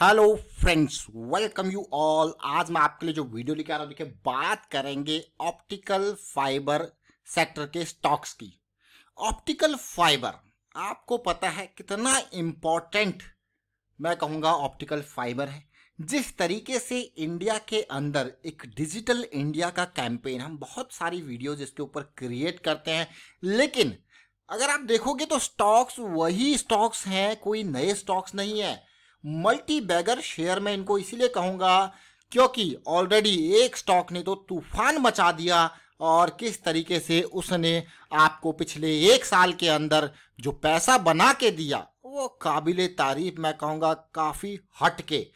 hello friends welcome you all आज मैं आपके लिए जो वीडियो लेकर आ रहा हूँ देखिए बात करेंगे ऑप्टिकल फाइबर सेक्टर के स्टॉक्स की ऑप्टिकल फाइबर आपको पता है कितना इम्पोर्टेंट मैं कहूँगा ऑप्टिकल फाइबर है जिस तरीके से इंडिया के अंदर एक डिजिटल इंडिया का कैंपेन हम बहुत सारी वीडियोज इसके ऊपर क्रिएट करते हैं लेकिन अगर आप देखोगे तो स्टॉक्स वही स्टॉक्स हैं कोई नए स्टॉक्स नहीं है मल्टी बैगर शेयर में इनको इसीलिए कहूँगा क्योंकि ऑलरेडी एक स्टॉक ने तो तूफान मचा दिया और किस तरीके से उसने आपको पिछले एक साल के अंदर जो पैसा बना के दिया वो काबिल तारीफ मैं कहूँगा काफ़ी हट के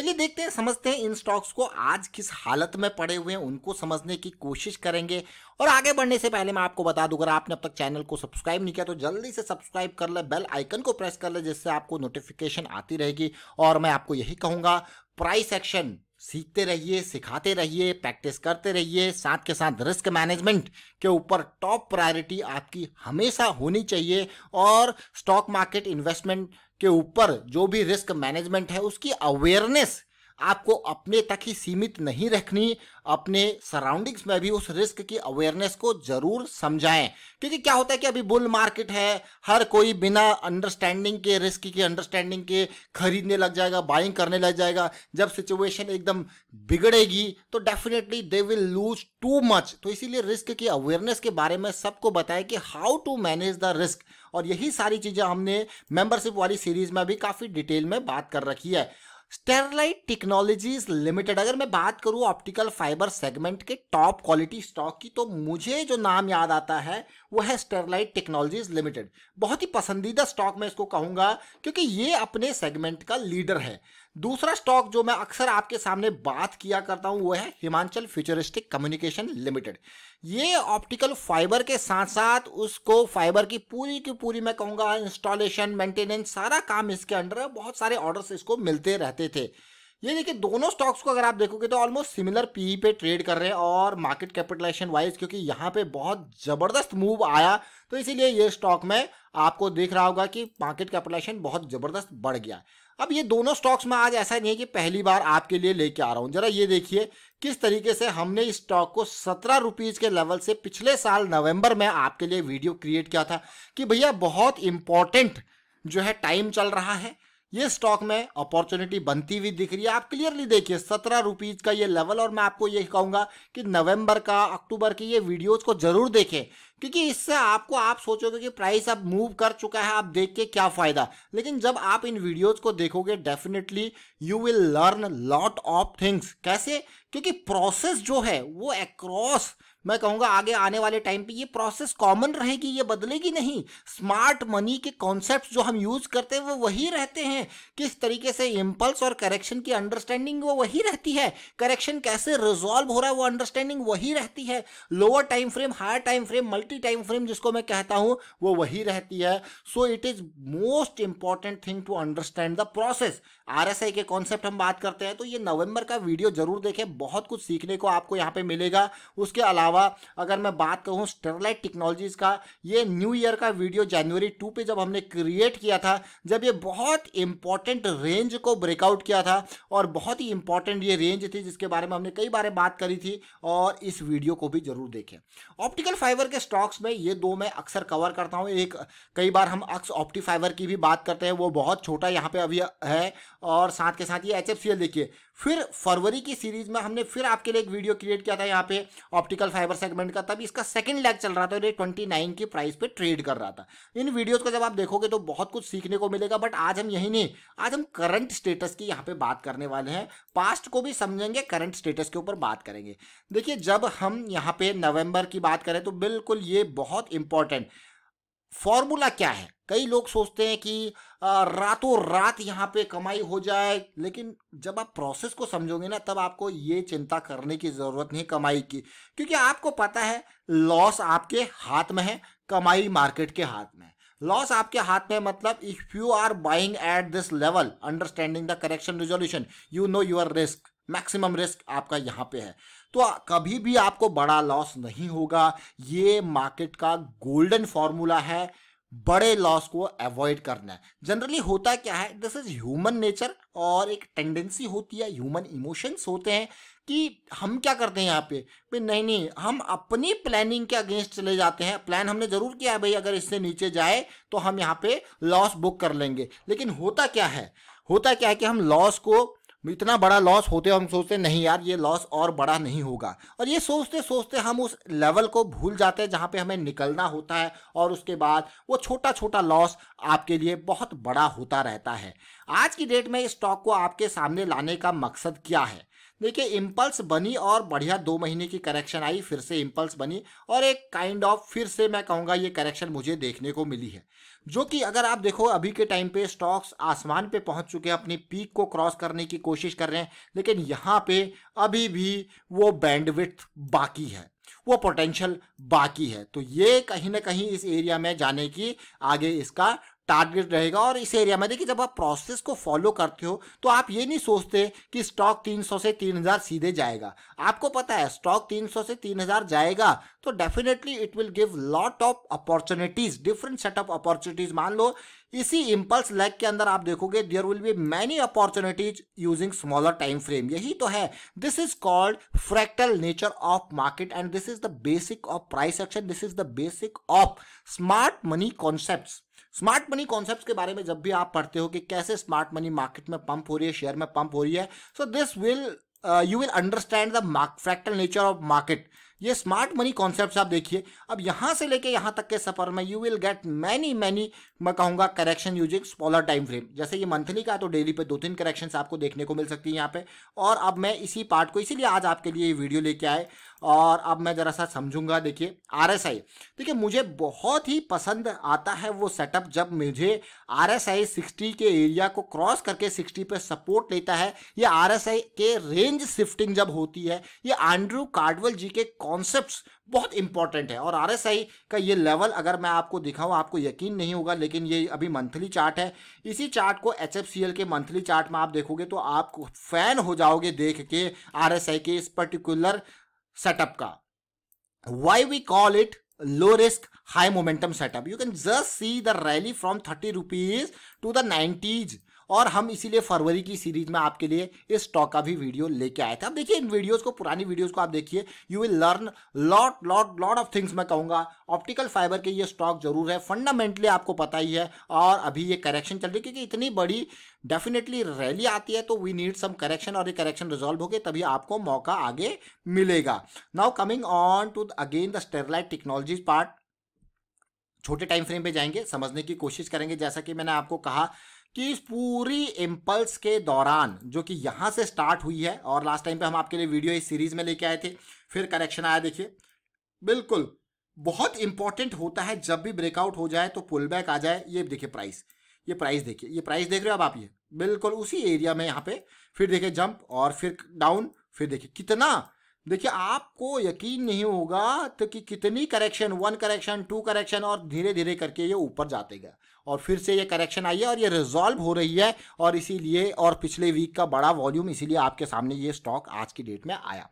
चलिए देखते हैं समझते हैं इन स्टॉक्स को आज किस हालत में पड़े हुए हैं उनको समझने की कोशिश करेंगे और आगे बढ़ने से पहले मैं आपको बता दूं अगर आपने अब तक चैनल को सब्सक्राइब नहीं किया तो जल्दी से सब्सक्राइब कर ले बेल आइकन को प्रेस कर ले जिससे आपको नोटिफिकेशन आती रहेगी और मैं आपको यही कहूंगा प्राइस एक्शन सीखते रहिए सिखाते रहिए प्रैक्टिस करते रहिए साथ के साथ रिस्क मैनेजमेंट के ऊपर टॉप प्रायोरिटी आपकी हमेशा होनी चाहिए और स्टॉक मार्केट इन्वेस्टमेंट के ऊपर जो भी रिस्क मैनेजमेंट है उसकी अवेयरनेस आपको अपने तक ही सीमित नहीं रखनी अपने सराउंडिंग्स में भी उस रिस्क की अवेयरनेस को जरूर समझाएं क्योंकि क्या होता है कि अभी बुल मार्केट है हर कोई बिना अंडरस्टैंडिंग के रिस्क की अंडरस्टैंडिंग के खरीदने लग जाएगा बाइंग करने लग जाएगा जब सिचुएशन एकदम बिगड़ेगी तो definitely they will lose too much तो इसीलिए रिस्क की अवेयरनेस के बारे में सबको बताएं कि how to manage the risk और यही सारी चीज़ें हमने मेंबरशिप वाली सीरीज में भी काफ़ी डिटेल में बात कर रखी है स्टेरलाइट टेक्नोलॉजीज लिमिटेड अगर मैं बात करूं ऑप्टिकल फाइबर सेगमेंट के टॉप क्वालिटी स्टॉक की तो मुझे जो नाम याद आता है वो है स्टेरलाइट टेक्नोलॉजीज लिमिटेड बहुत ही पसंदीदा स्टॉक मैं इसको कहूंगा क्योंकि ये अपने सेगमेंट का लीडर है दूसरा स्टॉक जो मैं अक्सर आपके सामने बात किया करता हूं वो है हिमाचल फ्यूचरिस्टिक कम्युनिकेशन लिमिटेड ये ऑप्टिकल फाइबर के साथ साथ उसको फाइबर की पूरी की पूरी मैं कहूँगा इंस्टॉलेशन मेंटेनेंस सारा काम इसके अंडर बहुत सारे ऑर्डर्स इसको मिलते रहते थे ये देखिए दोनों स्टॉक्स को अगर आप देखोगे तो almost similar P E trade कर रहे हैं और मार्केट कैपिटलाइजेशन वाइज क्योंकि यहाँ पे बहुत ज़बरदस्त मूव आया तो इसीलिए ये स्टॉक में आपको देख रहा होगा कि मार्केट कैपिटलाइजेशन बहुत ज़बरदस्त बढ़ गया अब ये दोनों स्टॉक्स में आज ऐसा नहीं है कि पहली बार आपके लिए लेके आ रहा हूँ ज़रा ये देखिए किस तरीके से हमने इस स्टॉक को सत्रह रुपीज़ के लेवल से पिछले साल नवंबर में आपके लिए वीडियो क्रिएट किया था कि भैया बहुत इंपॉर्टेंट जो है टाइम चल रहा है ये स्टॉक में अपॉर्चुनिटी बनती हुई दिख रही है आप क्लियरली देखिए सत्रह रुपीज का ये लेवल और मैं आपको ये कहूंगा कि नवंबर का अक्टूबर की ये वीडियोस को जरूर देखें क्योंकि इससे आपको आप सोचोगे कि प्राइस अब मूव कर चुका है आप देख के क्या फायदा लेकिन जब आप इन वीडियोस को देखोगे definitely you will learn lot of things कैसे क्योंकि प्रोसेस जो है वो अक्रॉस मैं कहूंगा आगे आने वाले टाइम पे ये प्रोसेस कॉमन रहेगी ये बदलेगी नहीं स्मार्ट मनी के कॉन्सेप्ट जो हम यूज करते हैं वो वही रहते हैं किस तरीके से इम्पल्स और करेक्शन की अंडरस्टैंडिंग वो वही रहती है करेक्शन कैसे रिजॉल्व हो रहा है वो अंडरस्टैंडिंग वही रहती है lower time frame higher time frame multi time frame जिसको मैं कहता हूँ वो वही रहती है so it is most important thing to understand the process or के कॉन्सेप्ट हम बात करते हैं तो ये नवंबर का वीडियो जरूर देखें बहुत कुछ सीखने को आपको यहाँ पे मिलेगा उसके अलावा अलावा अगर मैं बात करूँ स्टरलाइट टेक्नोलॉजीज़ का ये न्यू ईयर का वीडियो जनवरी टू पे जब हमने क्रिएट किया था जब ये बहुत इंपॉर्टेंट रेंज को ब्रेकआउट किया था और बहुत ही इंपॉर्टेंट ये रेंज थी जिसके बारे में हमने कई बार बात करी थी और इस वीडियो को भी जरूर देखें ऑप्टिकल फाइबर के स्टॉक्स में ये दो मैं अक्सर कवर करता हूँ एक कई बार हम अक्स ऑप्टिक फाइबर की भी बात करते हैं वो बहुत छोटा यहाँ पे अभी है और साथ के साथ ये एच देखिए फिर फरवरी की सीरीज में हमने फिर आपके लिए एक वीडियो क्रिएट किया था यहाँ पे ऑप्टिकल फाइबर सेगमेंट का तब इसका सेकंड लेग चल रहा था ये ट्वेंटी नाइन की प्राइस पे ट्रेड कर रहा था इन वीडियोस को जब आप देखोगे तो बहुत कुछ सीखने को मिलेगा बट आज हम यही नहीं आज हम करंट स्टेटस की यहाँ पे बात करने वाले हैं पास्ट को भी समझेंगे करंट स्टेटस के ऊपर बात करेंगे देखिए जब हम यहाँ पे नवंबर की बात करें तो बिल्कुल ये बहुत इंपॉर्टेंट फॉर्मूला क्या है कई लोग सोचते हैं कि रातों रात यहाँ पे कमाई हो जाए लेकिन जब आप प्रोसेस को समझोगे ना तब आपको ये चिंता करने की ज़रूरत नहीं कमाई की क्योंकि आपको पता है लॉस आपके हाथ में है कमाई मार्केट के हाथ में है लॉस आपके हाथ में मतलब if you are buying at this level understanding the correction resolution you know your risk maximum risk आपका यहाँ पे है तो कभी भी आपको बड़ा लॉस नहीं होगा ये मार्केट का गोल्डन फॉर्मूला है बड़े लॉस को अवॉइड करना है जनरली होता क्या है दिस इज ह्यूमन नेचर और एक टेंडेंसी होती है ह्यूमन इमोशंस होते हैं कि हम क्या करते हैं यहाँ पे भाई नहीं नहीं हम अपनी प्लानिंग के अगेंस्ट चले जाते हैं प्लान हमने जरूर किया है भाई अगर इससे नीचे जाए तो हम यहाँ पे लॉस बुक कर लेंगे लेकिन होता क्या है होता क्या है कि हम लॉस को इतना बड़ा लॉस होते हम सोचते नहीं यार ये लॉस और बड़ा नहीं होगा और ये सोचते सोचते हम उस लेवल को भूल जाते हैं जहाँ पे हमें निकलना होता है और उसके बाद वो छोटा छोटा लॉस आपके लिए बहुत बड़ा होता रहता है आज की डेट में इस स्टॉक को आपके सामने लाने का मकसद क्या है देखिए इम्पल्स बनी और बढ़िया दो महीने की करेक्शन आई फिर से इम्पल्स बनी और एक काइंड ऑफ फिर से मैं कहूँगा ये करेक्शन मुझे देखने को मिली है जो कि अगर आप देखो अभी के टाइम पे स्टॉक्स आसमान पे पहुँच चुके हैं अपनी पीक को क्रॉस करने की कोशिश कर रहे हैं लेकिन यहाँ पे अभी भी वो बैंडविथ बाकी है वो पोटेंशियल बाकी है तो ये कहीं ना कहीं इस एरिया में जाने की आगे इसका टारगेट रहेगा और इस एरिया में देखिए जब आप प्रोसेस को फॉलो करते हो तो आप ये नहीं सोचते कि स्टॉक 300 से 3000 सीधे जाएगा आपको पता है स्टॉक 300 से 3000 जाएगा तो definitely it will give lot of opportunities different set of opportunities मान लो इसी इम्पल्स लेग के अंदर आप देखोगे there will be many opportunities using smaller time frame यही तो है this is called fractal nature of market and this is the basic of price action this is the basic of smart money concept smart money concept के बारे में जब भी आप पढ़ते हो कि कैसे स्मार्ट मनी मार्केट में पंप हो रही है शेयर में पंप हो रही है so this will you will understand the fractal nature of market ये स्मार्ट मनी कॉन्सेप्ट आप देखिए अब यहां से लेके यहां तक के सफर में you will get many many मैं कहूंगा correction using smaller time frame जैसे ये मंथली का है तो डेली पे दो तीन करेक्शन आपको देखने को मिल सकती है यहाँ पे और अब मैं इसी पार्ट को इसीलिए आज आपके लिए ये वीडियो लेके आए और अब मैं ज़रा सा समझूंगा देखिए आर एस आई देखिए मुझे बहुत ही पसंद आता है वो सेटअप जब मुझे आर एस आई सिक्सटी के एरिया को क्रॉस करके सिक्सटी पे सपोर्ट लेता है ये आर एस आई के रेंज शिफ्टिंग जब होती है ये एंड्रू कार्डवल जी के कॉन्सेप्ट बहुत इंपॉर्टेंट है और आर एस आई का ये लेवल अगर मैं आपको दिखाऊँ आपको यकीन नहीं होगा लेकिन ये अभी मंथली चार्ट है इसी चार्ट को एच एफ सी एल के मंथली चार्ट में आप देखोगे तो आप फैन हो जाओगे देख के आर एस आई के इस पर्टिकुलर सेटअप का why we call it low risk high momentum setup you can just see the rally from thirty rupees to the nineties और हम इसीलिए फरवरी की सीरीज में आपके लिए इस स्टॉक का भी वीडियो लेके आए थे अब देखिए इन वीडियोस को पुरानी वीडियोस को आप देखिए you will learn lot lot lot of things मैं कहूंगा ऑप्टिकल फाइबर के ये स्टॉक जरूर है फंडामेंटली आपको पता ही है और अभी ये करेक्शन चल रही है क्योंकि इतनी बड़ी डेफिनेटली रैली आती है तो वी नीड सम करेक्शन और ये करेक्शन रिजॉल्व गए तभी आपको मौका आगे मिलेगा now coming on to again the Sterlite technologies part छोटे टाइम फ्रेम पे जाएंगे समझने की कोशिश करेंगे जैसा कि मैंने आपको कहा कि इस पूरी इम्पल्स के दौरान जो कि यहाँ से स्टार्ट हुई है और लास्ट टाइम पे हम आपके लिए वीडियो इस सीरीज में लेके आए थे फिर करेक्शन आया देखिए बिल्कुल बहुत इंपॉर्टेंट होता है जब भी ब्रेकआउट हो जाए तो पुल बैक आ जाए ये देखिए प्राइस ये प्राइस देखिए ये प्राइस देख रहे हो अब आप ये बिल्कुल उसी एरिया में यहाँ पे फिर देखिए जंप और फिर डाउन फिर देखिए कितना देखिए आपको यकीन नहीं होगा तो कि कितनी correction one correction two correction और धीरे धीरे करके ये ऊपर जाते गया और फिर से ये करेक्शन आई है और ये रिजॉल्व हो रही है और इसीलिए और पिछले वीक का बड़ा वॉल्यूम इसीलिए आपके सामने ये स्टॉक आज की डेट में आया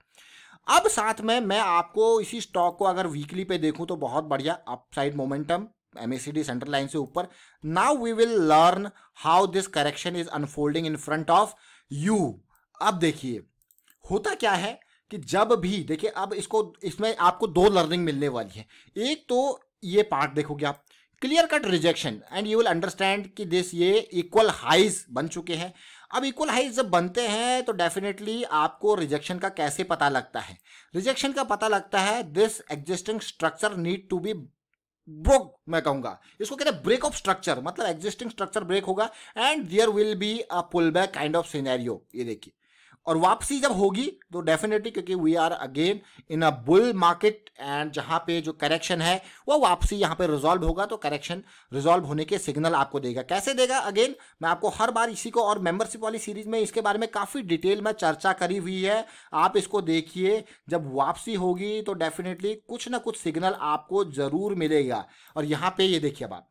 अब साथ में मैं आपको इसी स्टॉक को अगर वीकली पे देखूं तो बहुत बढ़िया upside momentum M central line से ऊपर now we will learn how this correction is unfolding in front of you अब देखिए होता क्या है कि जब भी देखिए अब इसको इसमें आपको दो लर्निंग मिलने वाली है एक तो ये पार्ट देखोगे आप clear cut rejection and you will understand कि दिस ये इक्वल हाइज बन चुके हैं अब इक्वल हाइज जब बनते हैं तो डेफिनेटली आपको रिजेक्शन का कैसे पता लगता है रिजेक्शन का पता लगता है this existing structure need to be broke मैं कहूंगा इसको कहते हैं ब्रेक ऑफ स्ट्रक्चर मतलब एग्जिस्टिंग स्ट्रक्चर ब्रेक होगा and there will be a pull back kind of scenario ये देखिए और वापसी जब होगी तो डेफिनेटली क्योंकि we are again in a bull market and जहां पे जो करेक्शन है वो वापसी यहां पे रिजॉल्व होगा तो करेक्शन रिजॉल्व होने के सिग्नल आपको देगा कैसे देगा अगेन मैं आपको हर बार इसी को और मेंबरशिप वाली सीरीज में इसके बारे में काफ़ी डिटेल में चर्चा करी हुई है आप इसको देखिए जब वापसी होगी तो डेफिनेटली कुछ ना कुछ सिग्नल आपको जरूर मिलेगा और यहां पर ये देखिए बात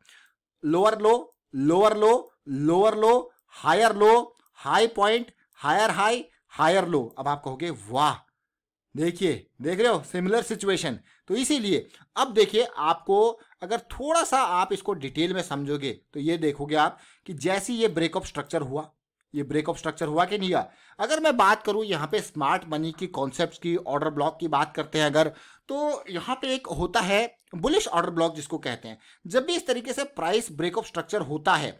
lower low lower low lower low higher low high point higher high higher low अब आप कहोगे वाह देखिए देख रहे हो सिमिलर सिचुएशन तो इसीलिए अब देखिए आपको अगर थोड़ा सा आप इसको डिटेल में समझोगे तो ये देखोगे आप कि जैसी ये ब्रेकअप स्ट्रक्चर हुआ ये ब्रेकअप स्ट्रक्चर हुआ कि नहीं हुआ अगर मैं बात करूं यहाँ पे स्मार्ट मनी की कॉन्सेप्ट की ऑर्डर ब्लॉक की बात करते हैं अगर तो यहाँ पे एक होता है बुलिश ऑर्डर ब्लॉक जिसको कहते हैं जब भी इस तरीके से प्राइस ब्रेकअप स्ट्रक्चर होता है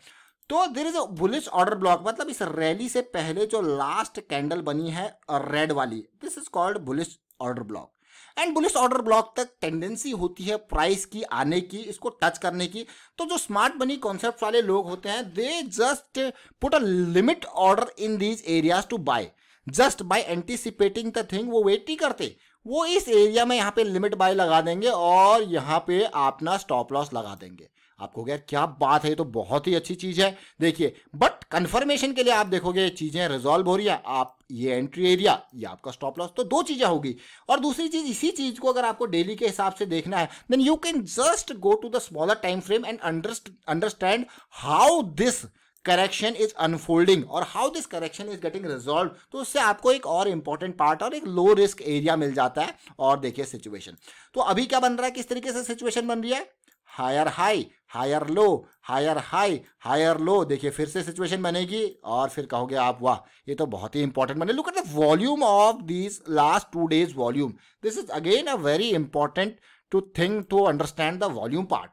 तो there is a bullish order block मतलब इस रैली से पहले जो लास्ट कैंडल बनी है रेड वाली this is called bullish order block and bullish order block तक टेंडेंसी होती है प्राइस की आने की इसको टच करने की तो जो स्मार्ट बनी कॉन्सेप्ट वाले लोग होते हैं they just put a limit order in these areas to buy just by anticipating the thing वो वेट नहीं करते वो इस एरिया में यहाँ पे लिमिट बाय लगा देंगे और यहाँ पे अपना स्टॉप लॉस लगा देंगे आपको क्या क्या बात है ये तो बहुत ही अच्छी चीज़ है देखिए बट कंफर्मेशन के लिए आप देखोगे चीज़ें रिजॉल्व हो रही है आप ये एंट्री एरिया ये आपका स्टॉप लॉस तो दो चीज़ें होगी और दूसरी चीज़ इसी चीज़ को अगर आपको डेली के हिसाब से देखना है then you can just go to the smaller time frame and understand how this correction is unfolding और how this correction is getting resolve तो उससे आपको एक और इंपॉर्टेंट पार्ट और एक लो रिस्क एरिया मिल जाता है और देखिए सिचुएशन तो अभी क्या बन रहा है किस तरीके से सिचुएशन बन रही है higher high higher low higher high higher low देखिए फिर से सिचुएशन बनेगी और फिर कहोगे आप वाह ये तो बहुत ही इंपॉर्टेंट बने look at the volume of this last two days volume this is again a very important to think to understand the volume part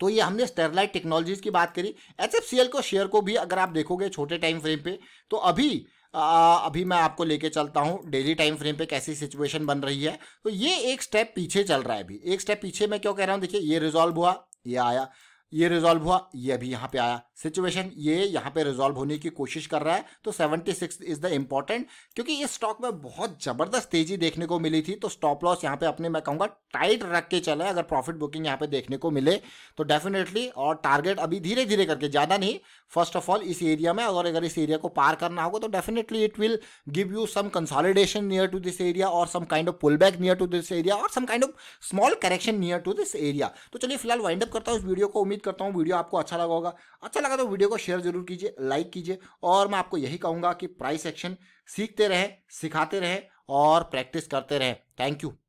तो ये हमने स्टेरलाइट टेक्नोलॉजीज की बात करी एच को शेयर को भी अगर आप देखोगे छोटे टाइम फ्रेम पे तो अभी आ, अभी मैं आपको लेके चलता हूँ डेली टाइम फ्रेम पे कैसी सिचुएशन बन रही है तो ये एक स्टेप पीछे चल रहा है अभी एक स्टेप पीछे मैं क्यों कह रहा हूँ देखिए ये रिजॉल्व हुआ ये आया ये रिजॉल्व हुआ ये भी यहाँ पे आया सिचुएशन ये यहाँ पे रिजॉल्व होने की कोशिश कर रहा है तो 76 इज द इम्पॉर्टेंट क्योंकि इस स्टॉक में बहुत जबरदस्त तेजी देखने को मिली थी तो स्टॉप लॉस यहाँ पे अपने मैं कहूँगा टाइट रख के चले अगर प्रॉफिट बुकिंग यहाँ पे देखने को मिले तो डेफिनेटली और टारगेट अभी धीरे धीरे करके ज़्यादा नहीं फर्स्ट ऑफ ऑल इस एरिया में और अगर इस एरिया को पार करना होगा तो definitely it will give you some consolidation near to this area और some kind of pull back near to this area और some kind of small correction near to this area तो चलिए फिलहाल वाइंड अप करता हूँ इस video को उम्मीद उम्मीद करता हूँ वीडियो आपको अच्छा लगा होगा अच्छा लगा तो वीडियो को शेयर जरूर कीजिए लाइक कीजिए और मैं आपको यही कहूँगा कि प्राइस एक्शन सीखते रहें सिखाते रहें और प्रैक्टिस करते रहें थैंक यू